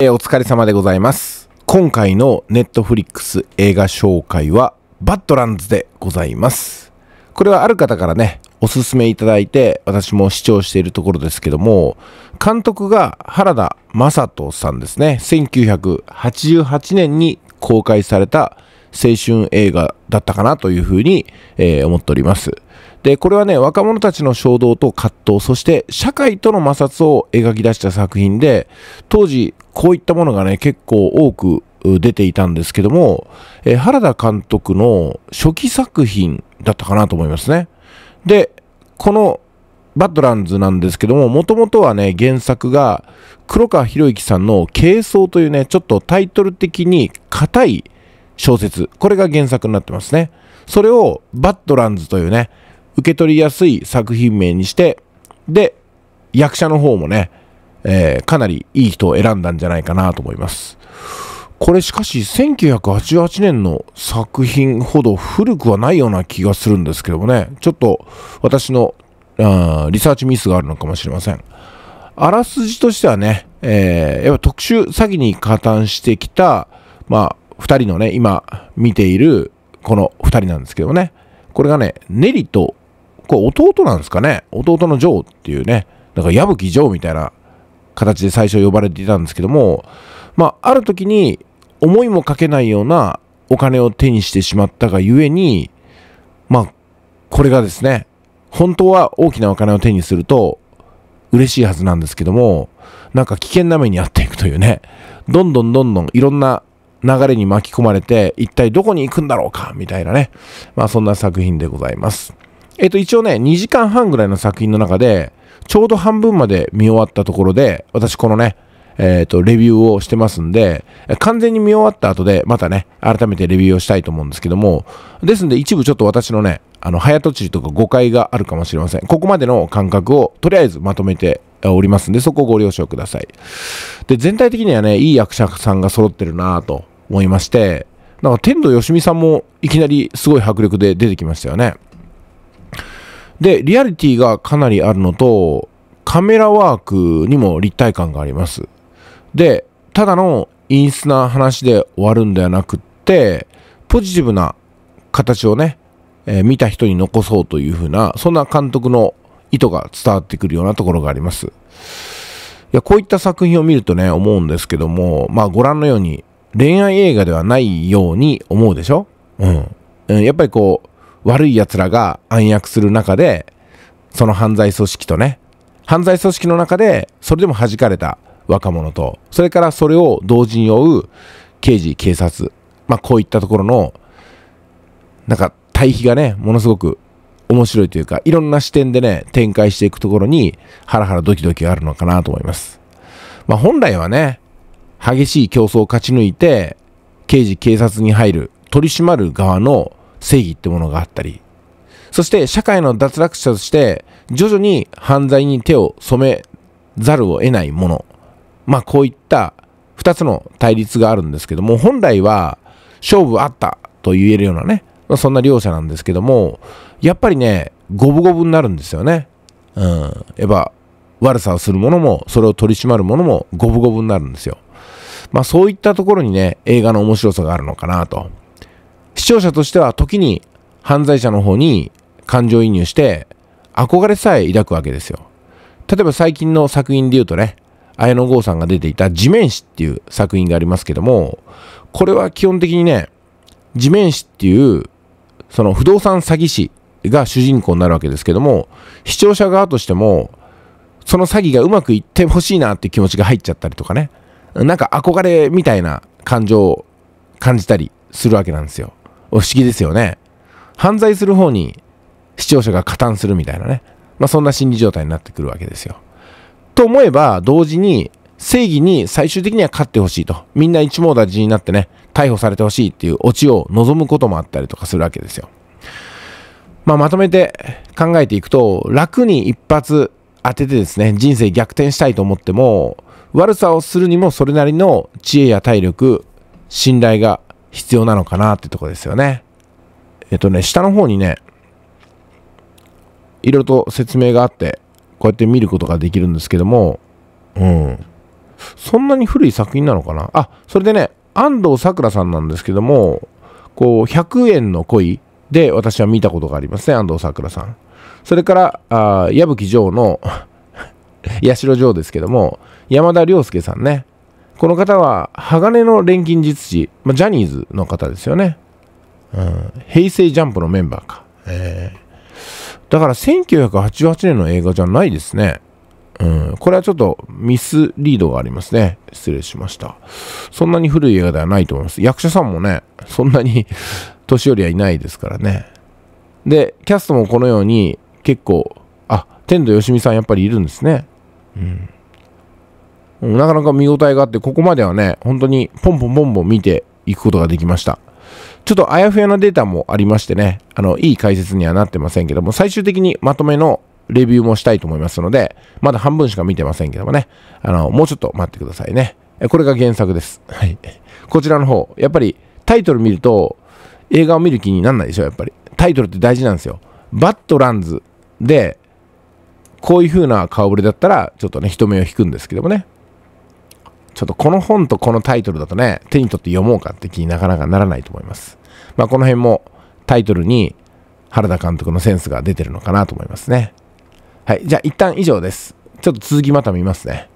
えー、お疲れ様でございます。今回のネットフリックス映画紹介は、バッドランズでございます。これはある方からね、おすすめいただいて、私も視聴しているところですけども、監督が原田正人さんですね。1988年に公開された青春映画だったかなというふうに、えー、思っております。で、これはね、若者たちの衝動と葛藤、そして社会との摩擦を描き出した作品で、当時こういったものがね、結構多く出ていたんですけども、えー、原田監督の初期作品だったかなと思いますね。で、このバッドランズなんですけども、もともとはね、原作が黒川博之さんの軽装というね、ちょっとタイトル的に硬い小説、これが原作になってますね。それをバッドランズというね、受け取りやすい作品名にして、で、役者の方もね、えー、かなりいい人を選んだんじゃないかなと思います。これしかし1988年の作品ほど古くはないような気がするんですけどもね、ちょっと私のリサーチミスがあるのかもしれません。あらすじとしてはね、えー、やっぱ特殊詐欺に加担してきた、まあ、2人のね、今見ているこの2人なんですけどもね、これがね、ネリと、これ弟なんですかね、弟のジョーっていうね、なんか矢吹ジョーみたいな形で最初呼ばれていたんですけども、まあ、ある時に思いもかけないようなお金を手にしてしまったがゆえに、まあ、これがですね、本当は大きなお金を手にすると嬉しいはずなんですけども、なんか危険な目に遭っていくというね、どんどんどんどんいろんな流れに巻き込まれて、一体どこに行くんだろうか、みたいなね、まあそんな作品でございます。えっと、一応ね、2時間半ぐらいの作品の中で、ちょうど半分まで見終わったところで、私このね、えっ、ー、と、レビューをしてますんで、完全に見終わった後で、またね、改めてレビューをしたいと思うんですけども、ですんで一部ちょっと私のね、あの、早とちりとか誤解があるかもしれません。ここまでの感覚を、とりあえずまとめておりますんで、そこをご了承ください。で、全体的にはね、いい役者さんが揃ってるなぁと思いまして、なんか天童よしみさんもいきなりすごい迫力で出てきましたよね。で、リアリティがかなりあるのと、カメラワークにも立体感があります。で、ただの陰湿な話で終わるんではなくって、ポジティブな形をね、えー、見た人に残そうというふうな、そんな監督の意図が伝わってくるようなところがあります。いや、こういった作品を見るとね、思うんですけども、まあご覧のように、恋愛映画ではないように思うでしょうん。やっぱりこう、悪い奴らが暗躍する中で、その犯罪組織とね、犯罪組織の中で、それでも弾かれた若者と、それからそれを同時に追う刑事、警察、まあこういったところの、なんか対比がね、ものすごく面白いというか、いろんな視点でね、展開していくところに、ハラハラドキドキがあるのかなと思います。まあ本来はね、激しい競争を勝ち抜いて、刑事、警察に入る、取り締まる側の正義ってものがあったり、そして社会の脱落者として徐々に犯罪に手を染めざるを得ないもの、まあこういった2つの対立があるんですけども、本来は勝負あったと言えるようなね、まそんな両者なんですけども、やっぱりね、五分五分になるんですよね。うん。やっぱ悪さをする者も、それを取り締まる者も五分五分になるんですよ。まあそういったところにね、映画の面白さがあるのかなと。視聴者としては時に犯罪者の方に感情移入して憧れさえ抱くわけですよ。例えば最近の作品で言うとね、綾野剛さんが出ていた地面師っていう作品がありますけども、これは基本的にね、地面師っていうその不動産詐欺師が主人公になるわけですけども、視聴者側としても、その詐欺がうまくいってほしいなって気持ちが入っちゃったりとかね、なんか憧れみたいな感情を感じたりするわけなんですよ。不思議ですよね。犯罪する方に視聴者が加担するみたいなね。まあそんな心理状態になってくるわけですよ。と思えば、同時に正義に最終的には勝ってほしいと。みんな一網打尽になってね、逮捕されてほしいっていうオチを望むこともあったりとかするわけですよ。まあ、まとめて考えていくと、楽に一発当ててですね、人生逆転したいと思っても、悪さをするにもそれなりの知恵や体力、信頼が必要なのかなってとこですよね。えっとね、下の方にね、いろいろと説明があって、こうやって見ることができるんですけども、うん。そんなに古い作品なのかなあ、それでね、安藤サクラさんなんですけども、こう、100円の恋で私は見たことがありますね、安藤サクラさん。それから、あ矢吹城の 八代城ですけども、山田涼介さんね。この方は、鋼の錬金術師、まあ、ジャニーズの方ですよね。うん、平成ジャンプのメンバーか。えー、だから1988年の映画じゃないですね。うん、これはちょっとミスリードがありますね。失礼しました。そんなに古い映画ではないと思います。役者さんもね、そんなに 年寄りはいないですからね。で、キャストもこのように結構、あ、天童よしみさんやっぱりいるんですね。うん。なかなか見応えがあって、ここまではね、本当にポンポンポンポン見ていくことができました。ちょっとあやふやなデータもありましてね、あの、いい解説にはなってませんけども、最終的にまとめのレビューもしたいと思いますので、まだ半分しか見てませんけどもね、あの、もうちょっと待ってくださいね。これが原作です。はい。こちらの方、やっぱりタイトル見ると、映画を見る気になんないでしょ、やっぱり。タイトルって大事なんですよ。バットランズで、こういう風な顔ぶれだったら、ちょっとね、人目を引くんですけどもね。ちょっとこの本とこのタイトルだとね、手に取って読もうかって気になかなかならないと思います。まあこの辺もタイトルに原田監督のセンスが出てるのかなと思いますね。はい。じゃあ一旦以上です。ちょっと続きまた見ますね。